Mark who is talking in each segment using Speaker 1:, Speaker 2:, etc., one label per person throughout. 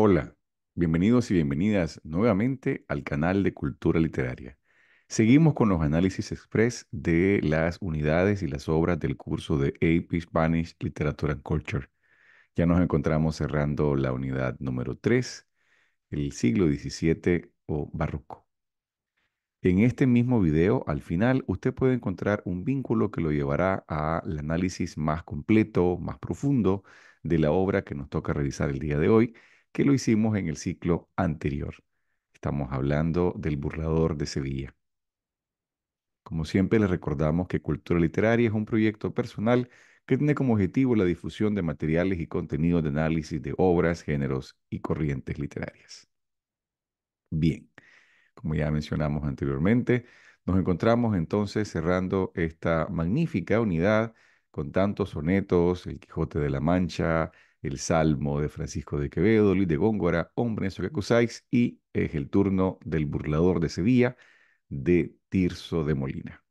Speaker 1: Hola, bienvenidos y bienvenidas nuevamente al canal de Cultura Literaria. Seguimos con los análisis express de las unidades y las obras del curso de AP Spanish Literature and Culture. Ya nos encontramos cerrando la unidad número 3, el siglo XVII o barroco. En este mismo video, al final, usted puede encontrar un vínculo que lo llevará al análisis más completo, más profundo de la obra que nos toca revisar el día de hoy, que lo hicimos en el ciclo anterior. Estamos hablando del burlador de Sevilla. Como siempre, les recordamos que Cultura Literaria es un proyecto personal que tiene como objetivo la difusión de materiales y contenidos de análisis de obras, géneros y corrientes literarias. Bien, como ya mencionamos anteriormente, nos encontramos entonces cerrando esta magnífica unidad con tantos sonetos, El Quijote de la Mancha, el Salmo de Francisco de Quevedo, Luis de Góngora, Hombre, eso que y es el turno del burlador de Sevilla, de Tirso de Molina.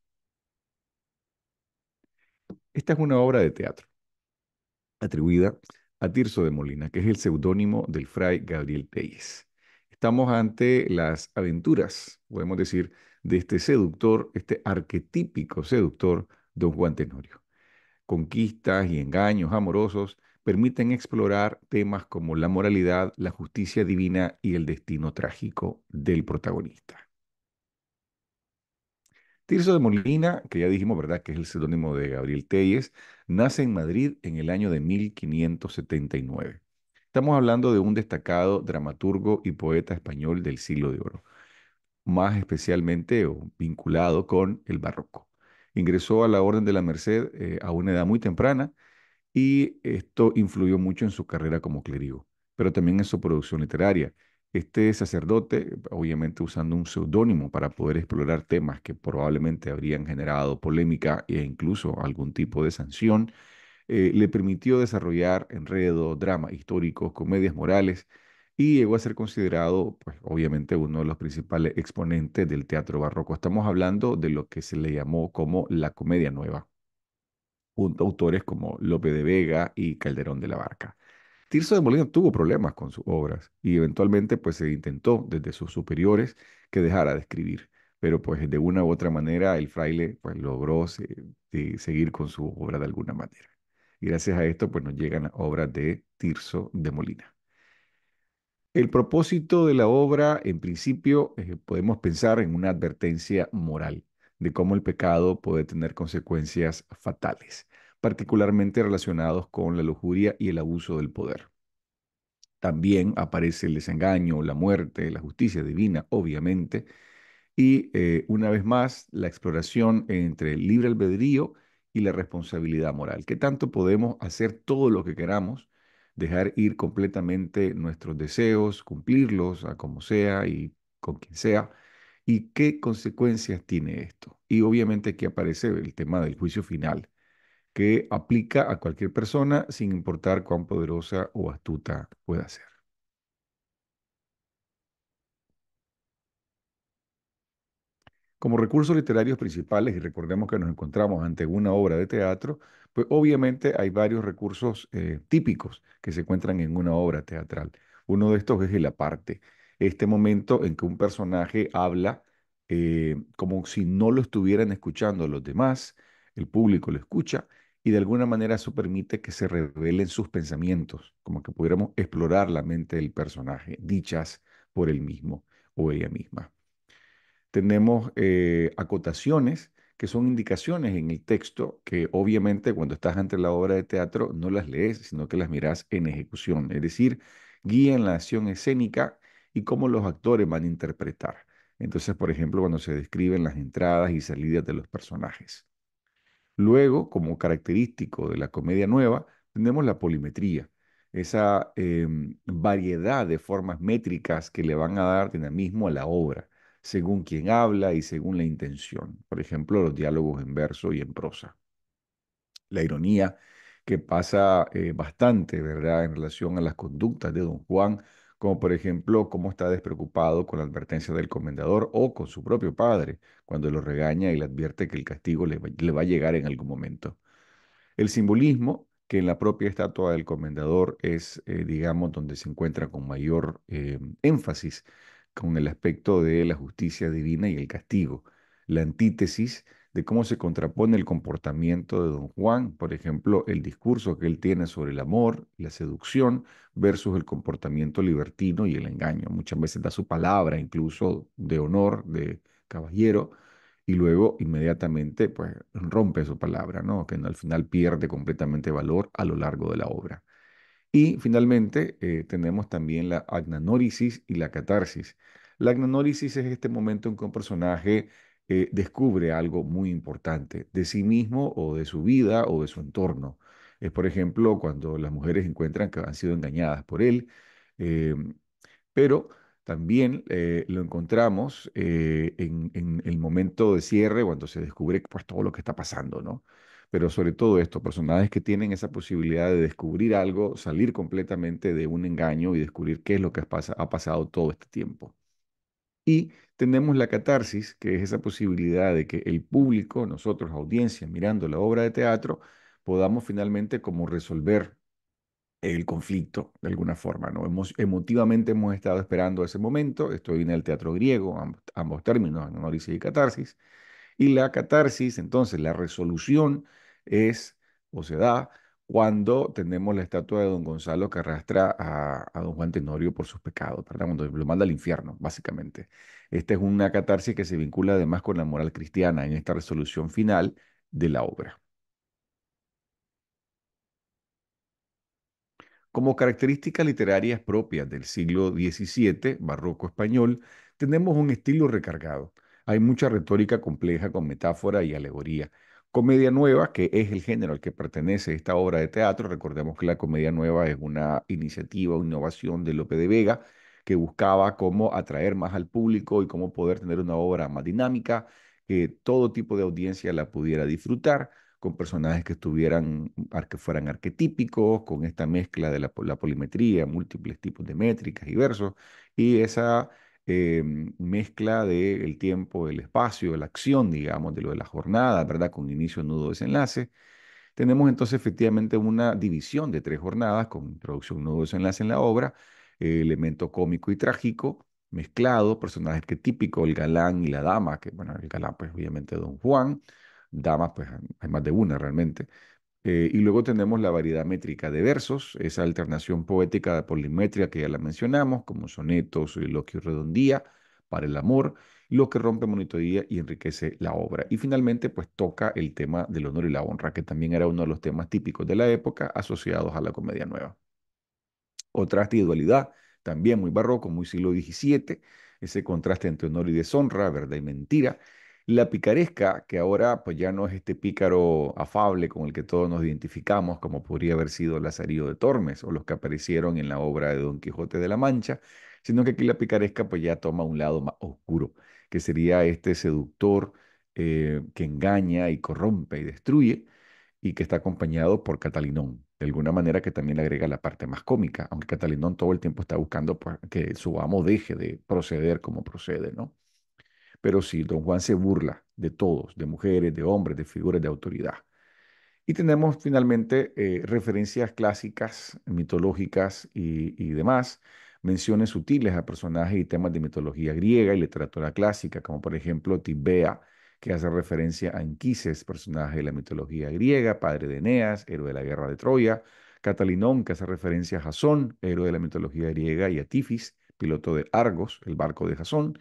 Speaker 1: Esta es una obra de teatro atribuida a Tirso de Molina, que es el seudónimo del fray Gabriel Reyes. Estamos ante las aventuras, podemos decir, de este seductor, este arquetípico seductor, don Juan Tenorio. Conquistas y engaños amorosos permiten explorar temas como la moralidad, la justicia divina y el destino trágico del protagonista. Tirso de Molina, que ya dijimos, ¿verdad?, que es el seudónimo de Gabriel Telles, nace en Madrid en el año de 1579. Estamos hablando de un destacado dramaturgo y poeta español del siglo de oro, más especialmente vinculado con el barroco. Ingresó a la Orden de la Merced eh, a una edad muy temprana y esto influyó mucho en su carrera como clérigo, pero también en su producción literaria. Este sacerdote, obviamente usando un seudónimo para poder explorar temas que probablemente habrían generado polémica e incluso algún tipo de sanción, eh, le permitió desarrollar enredo, dramas históricos, comedias morales y llegó a ser considerado, pues obviamente, uno de los principales exponentes del teatro barroco. Estamos hablando de lo que se le llamó como la comedia nueva junto autores como Lope de Vega y Calderón de la Barca. Tirso de Molina tuvo problemas con sus obras y eventualmente pues se intentó desde sus superiores que dejara de escribir, pero pues de una u otra manera el fraile pues logró eh, seguir con su obra de alguna manera. Y gracias a esto pues nos llegan obras de Tirso de Molina. El propósito de la obra, en principio, eh, podemos pensar en una advertencia moral de cómo el pecado puede tener consecuencias fatales, particularmente relacionados con la lujuria y el abuso del poder. También aparece el desengaño, la muerte, la justicia divina, obviamente, y eh, una vez más la exploración entre el libre albedrío y la responsabilidad moral, ¿Qué tanto podemos hacer todo lo que queramos, dejar ir completamente nuestros deseos, cumplirlos a como sea y con quien sea, ¿Y qué consecuencias tiene esto? Y obviamente aquí aparece el tema del juicio final, que aplica a cualquier persona sin importar cuán poderosa o astuta pueda ser. Como recursos literarios principales, y recordemos que nos encontramos ante una obra de teatro, pues obviamente hay varios recursos eh, típicos que se encuentran en una obra teatral. Uno de estos es el aparte este momento en que un personaje habla eh, como si no lo estuvieran escuchando los demás, el público lo escucha y de alguna manera eso permite que se revelen sus pensamientos, como que pudiéramos explorar la mente del personaje, dichas por él mismo o ella misma. Tenemos eh, acotaciones que son indicaciones en el texto que obviamente cuando estás ante la obra de teatro no las lees, sino que las miras en ejecución, es decir, guía en la acción escénica y cómo los actores van a interpretar. Entonces, por ejemplo, cuando se describen las entradas y salidas de los personajes. Luego, como característico de la comedia nueva, tenemos la polimetría, esa em, variedad de formas métricas que le van a dar dinamismo a la obra, según quien habla y según la intención. Por ejemplo, los diálogos en verso y en prosa. La ironía que pasa eh, bastante, ¿verdad?, en relación a las conductas de don Juan como por ejemplo cómo está despreocupado con la advertencia del comendador o con su propio padre, cuando lo regaña y le advierte que el castigo le va, a llegar en algún momento. El simbolismo, que en la propia estatua del comendador es, eh, digamos, donde se encuentra con mayor eh, énfasis con el aspecto de la justicia divina y el castigo, la antítesis de cómo se contrapone el comportamiento de don Juan, por ejemplo, el discurso que él tiene sobre el amor, la seducción, versus el comportamiento libertino y el engaño. Muchas veces da su palabra, incluso de honor, de caballero, y luego inmediatamente pues, rompe su palabra, ¿no? que al final pierde completamente valor a lo largo de la obra. Y finalmente eh, tenemos también la agnanórisis y la catarsis. La agnanórisis es este momento en que un personaje eh, descubre algo muy importante de sí mismo o de su vida o de su entorno. Es, por ejemplo, cuando las mujeres encuentran que han sido engañadas por él, eh, pero también eh, lo encontramos en, el momento de cierre, cuando se descubre pues, todo lo que está pasando, ¿no? Pero sobre todo estos personajes que tienen esa posibilidad de descubrir algo, salir completamente de un engaño y descubrir qué es lo que ha pasado todo este tiempo. Y tenemos la catarsis, que es esa posibilidad de que el público, nosotros, audiencia, mirando la obra de teatro, podamos finalmente como resolver el conflicto de alguna forma. ¿no? Hemos, emotivamente hemos estado esperando ese momento. Esto viene del teatro griego, ambos términos, anorisis y catarsis. Y la catarsis, entonces, la resolución es o se da cuando tenemos la estatua de don Gonzalo que arrastra a, don Juan Tenorio por sus pecados, cuando lo manda al infierno, básicamente. Esta es una catarsis que se vincula además con la moral cristiana en esta resolución final de la obra. Como características literarias propias del siglo XVII, barroco español, tenemos un estilo recargado. Hay mucha retórica compleja con metáfora y alegoría, comedia nueva, que es el género al que pertenece esta obra de teatro. Recordemos que la comedia nueva es una iniciativa o innovación de Lope de Vega que buscaba cómo atraer más al público y cómo poder tener una obra más dinámica, que todo tipo de audiencia la pudiera disfrutar con personajes que estuvieran, que fueran arquetípicos, con esta mezcla de la, la, polimetría, múltiples tipos de métricas y versos, y esa Em, mezcla del el tiempo, el espacio, la acción, digamos, de lo de la jornada, ¿verdad? Con inicio, nudo, desenlace. Tenemos entonces efectivamente una división de tres jornadas con introducción, nudo, desenlace en la obra, eh, elemento cómico y trágico, mezclado, personajes que típico, el galán y la dama, que bueno, el galán pues obviamente Don Juan, damas pues hay más de una realmente, eh, y luego tenemos la variedad métrica de versos, esa alternación poética de polimetría que ya la mencionamos, como sonetos, lo que redondía, para el amor, lo que rompe monitoría y enriquece la obra. Y finalmente, pues toca el tema del honor y la honra, que también era uno de los temas típicos de la época asociados a la comedia nueva. Otra dualidad también muy barroco, muy siglo XVII, ese contraste entre honor y deshonra, verdad y mentira, la picaresca, que ahora pues ya no es este pícaro afable con el que todos nos identificamos, como podría haber sido Lazarillo de Tormes o los que aparecieron en la obra de Don Quijote de la Mancha, sino que aquí la picaresca pues ya toma un lado más oscuro, que sería este seductor eh, que engaña y corrompe y destruye, y que está acompañado por Catalinón, de alguna manera que también agrega la parte más cómica, aunque Catalinón todo el tiempo está buscando pues, que su amo deje de proceder como procede, ¿no? Pero sí, don Juan se burla de todos, de mujeres, de hombres, de figuras de autoridad. Y tenemos finalmente eh, referencias clásicas, mitológicas y, y, demás, menciones sutiles a personajes y temas de mitología griega y literatura clásica, como por ejemplo Tibea, que hace referencia a Anquises, personaje de la mitología griega, padre de Eneas, héroe de la guerra de Troya, Catalinón, que hace referencia a Jasón, héroe de la mitología griega, y a Tifis, piloto de Argos, el barco de Jasón,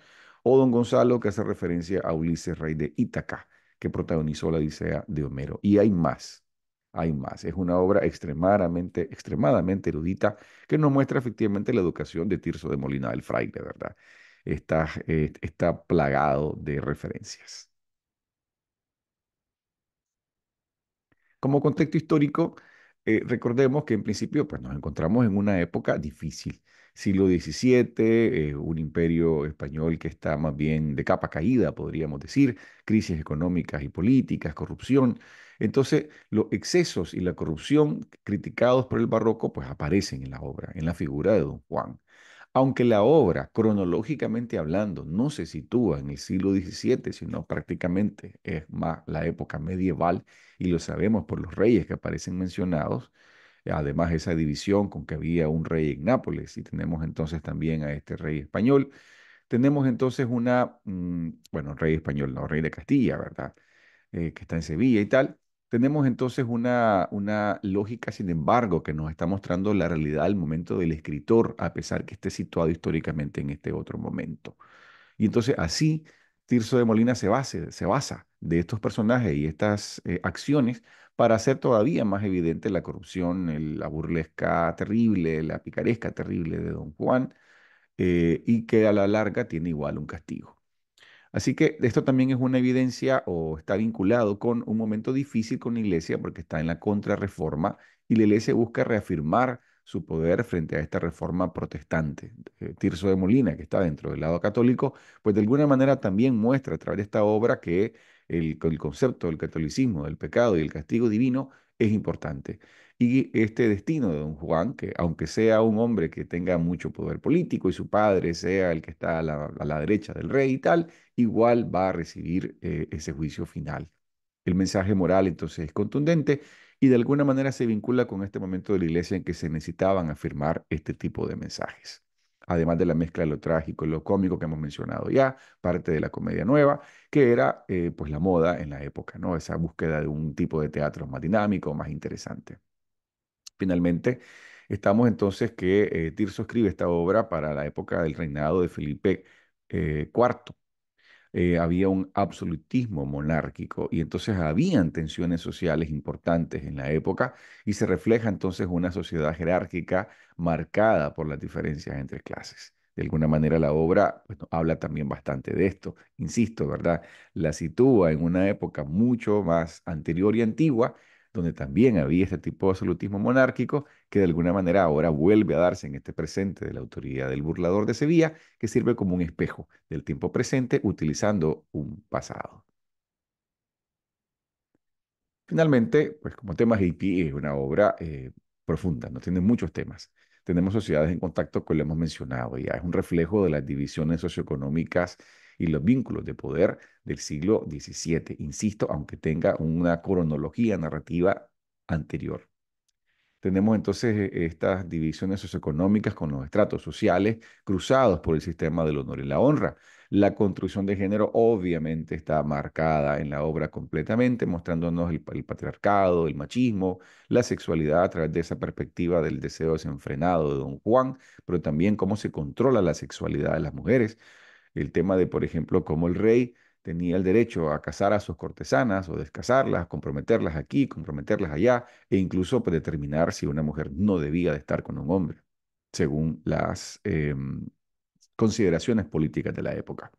Speaker 1: o don Gonzalo, que hace referencia a Ulises, rey de Ítaca, que protagonizó la Odisea de Homero. Y hay más, hay más. Es una obra extremadamente, extremadamente erudita que nos muestra efectivamente la educación de Tirso de Molina del Fraile, ¿verdad? Eh, está, plagado de referencias. Como contexto histórico, eh, recordemos que en principio pues, nos encontramos en una época difícil siglo XVII, eh, un imperio español que está más bien de capa caída, podríamos decir, crisis económicas y políticas, corrupción. Entonces, los excesos y la corrupción criticados por el barroco, pues aparecen en la obra, en la figura de don Juan. Aunque la obra, cronológicamente hablando, no se sitúa en el siglo XVII, sino prácticamente es más la época medieval, y lo sabemos por los reyes que aparecen mencionados, Además, esa división con que había un rey en Nápoles y tenemos entonces también a este rey español. Tenemos entonces una, mm, bueno, rey español, no, rey de Castilla, ¿verdad? Eh, que está en Sevilla y tal. Tenemos entonces una, una lógica, sin embargo, que nos está mostrando la realidad al momento del escritor, a pesar que esté situado históricamente en este otro momento. Y entonces así Tirso de Molina se, se basa de estos personajes y estas eh, acciones para hacer todavía más evidente la corrupción, la burlesca terrible, la picaresca terrible de don Juan, eh, y que a la larga tiene igual un castigo. Así que esto también es una evidencia o está vinculado con un momento difícil con la iglesia porque está en la contrarreforma y la iglesia busca reafirmar su poder frente a esta reforma protestante. Eh, Tirso de Molina, que está dentro del lado católico, pues de alguna manera también muestra a través de esta obra que el, concepto del catolicismo, del pecado y el castigo divino es importante. Y este destino de don Juan, que aunque sea un hombre que tenga mucho poder político y su padre sea el que está a la, derecha del rey y tal, igual va a recibir eh, ese juicio final. El mensaje moral entonces es contundente y de alguna manera se vincula con este momento de la iglesia en que se necesitaban afirmar este tipo de mensajes además de la mezcla de lo trágico y lo cómico que hemos mencionado ya, parte de la comedia nueva, que era eh, pues la moda en la época, ¿no? Esa búsqueda de un tipo de teatro más dinámico, más interesante. Finalmente, estamos entonces que eh, Tirso escribe esta obra para la época del reinado de Felipe IV, eh, eh, había un absolutismo monárquico y entonces habían tensiones sociales importantes en la época y se refleja entonces una sociedad jerárquica marcada por las diferencias entre clases. De alguna manera la obra habla también bastante de esto, insisto, ¿verdad? La sitúa en una época mucho más anterior y antigua donde también había este tipo de absolutismo monárquico que de alguna manera ahora vuelve a darse en este presente de la autoridad del burlador de Sevilla, que sirve como un espejo del tiempo presente utilizando un pasado. Finalmente, pues como tema IP es una obra eh, profunda, no tiene muchos temas. Tenemos sociedades en contacto con lo hemos mencionado ya, es un reflejo de las divisiones socioeconómicas y los vínculos de poder del siglo XVII, insisto, aunque tenga una cronología narrativa anterior. Tenemos entonces eh, estas divisiones socioeconómicas con los estratos sociales cruzados por el sistema del honor y la honra. La construcción de género obviamente está marcada en la obra completamente, mostrándonos el, patriarcado, el machismo, la sexualidad a través de esa perspectiva del deseo desenfrenado de Don Juan, pero también cómo se controla la sexualidad de las mujeres, el tema de, por ejemplo, cómo el rey tenía el derecho a casar a sus cortesanas o descasarlas, comprometerlas aquí, comprometerlas allá, e incluso pues, determinar si una mujer no debía de estar con un hombre, según las em, consideraciones políticas de la época.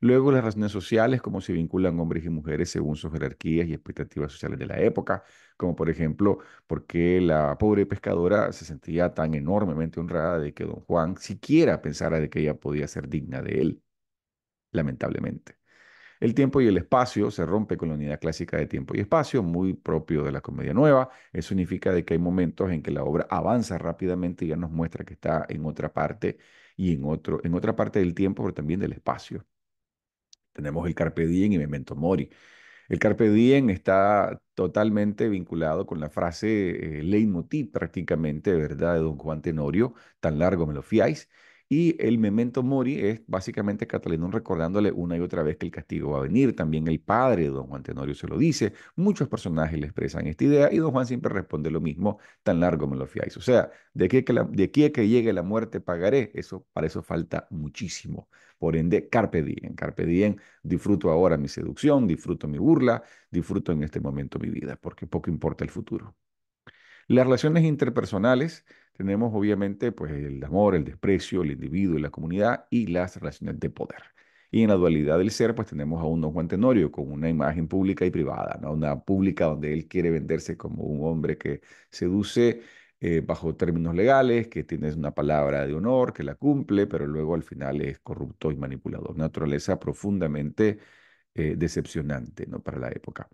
Speaker 1: Luego las razones sociales, cómo se vinculan hombres y mujeres según sus jerarquías y expectativas sociales de la época, como por ejemplo, por qué la pobre pescadora se sentía tan enormemente honrada de que don Juan siquiera pensara de que ella podía ser digna de él lamentablemente. El tiempo y el espacio se rompe con la unidad clásica de tiempo y espacio, muy propio de la comedia nueva. Eso significa de que hay momentos en que la obra avanza rápidamente y ya nos muestra que está en otra parte y en, otro, en otra parte del tiempo, pero también del espacio. Tenemos el Carpe Diem y Memento Mori. El Carpe Diem está totalmente vinculado con la frase eh, leitmotiv prácticamente, ¿verdad?, de don Juan Tenorio, tan largo me lo fiáis, y el memento mori es básicamente Catalinón recordándole una y otra vez que el castigo va a venir. También el padre, don Juan Tenorio, se lo dice. Muchos personajes le expresan esta idea y don Juan siempre responde lo mismo, tan largo me lo fiáis. O sea, de aquí a que, de aquí que llegue la muerte pagaré, eso, para eso falta muchísimo. Por ende, carpe diem, carpe diem, disfruto ahora mi seducción, disfruto mi burla, disfruto en este momento mi vida, porque poco importa el futuro. Las relaciones interpersonales, tenemos obviamente pues, el amor, el desprecio, el individuo y la comunidad y las relaciones de poder. Y en la dualidad del ser, pues tenemos a un don Juan Tenorio con una imagen pública y privada, ¿no? una pública donde él quiere venderse como un hombre que seduce eh, bajo términos legales, que tiene una palabra de honor, que la cumple, pero luego al final es corrupto y manipulador. naturaleza profundamente eh, decepcionante ¿no? para la época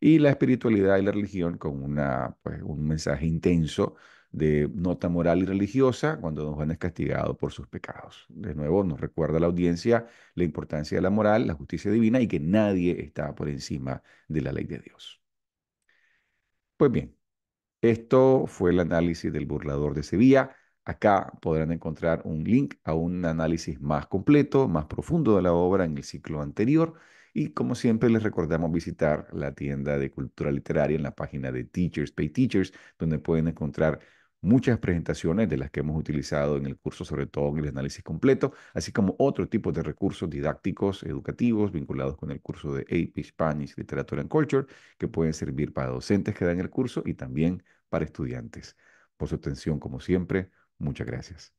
Speaker 1: y la espiritualidad y la religión con pues, un mensaje intenso de nota moral y religiosa cuando don Juan es castigado por sus pecados. De nuevo, nos recuerda a la audiencia la importancia de la moral, la justicia divina y que nadie está por encima de la ley de Dios. Pues bien, esto fue el análisis del burlador de Sevilla. Acá podrán encontrar un link a un análisis más completo, más profundo de la obra en el ciclo anterior. Y como siempre les recordamos visitar la tienda de cultura literaria en la página de Teachers Pay Teachers, donde pueden encontrar muchas presentaciones de las que hemos utilizado en el curso, sobre todo en el análisis completo, así como otro tipo de recursos didácticos, educativos, vinculados con el curso de AP Spanish, Literature and Culture, que pueden servir para docentes que dan el curso y también para estudiantes. Por su atención, como siempre, muchas gracias.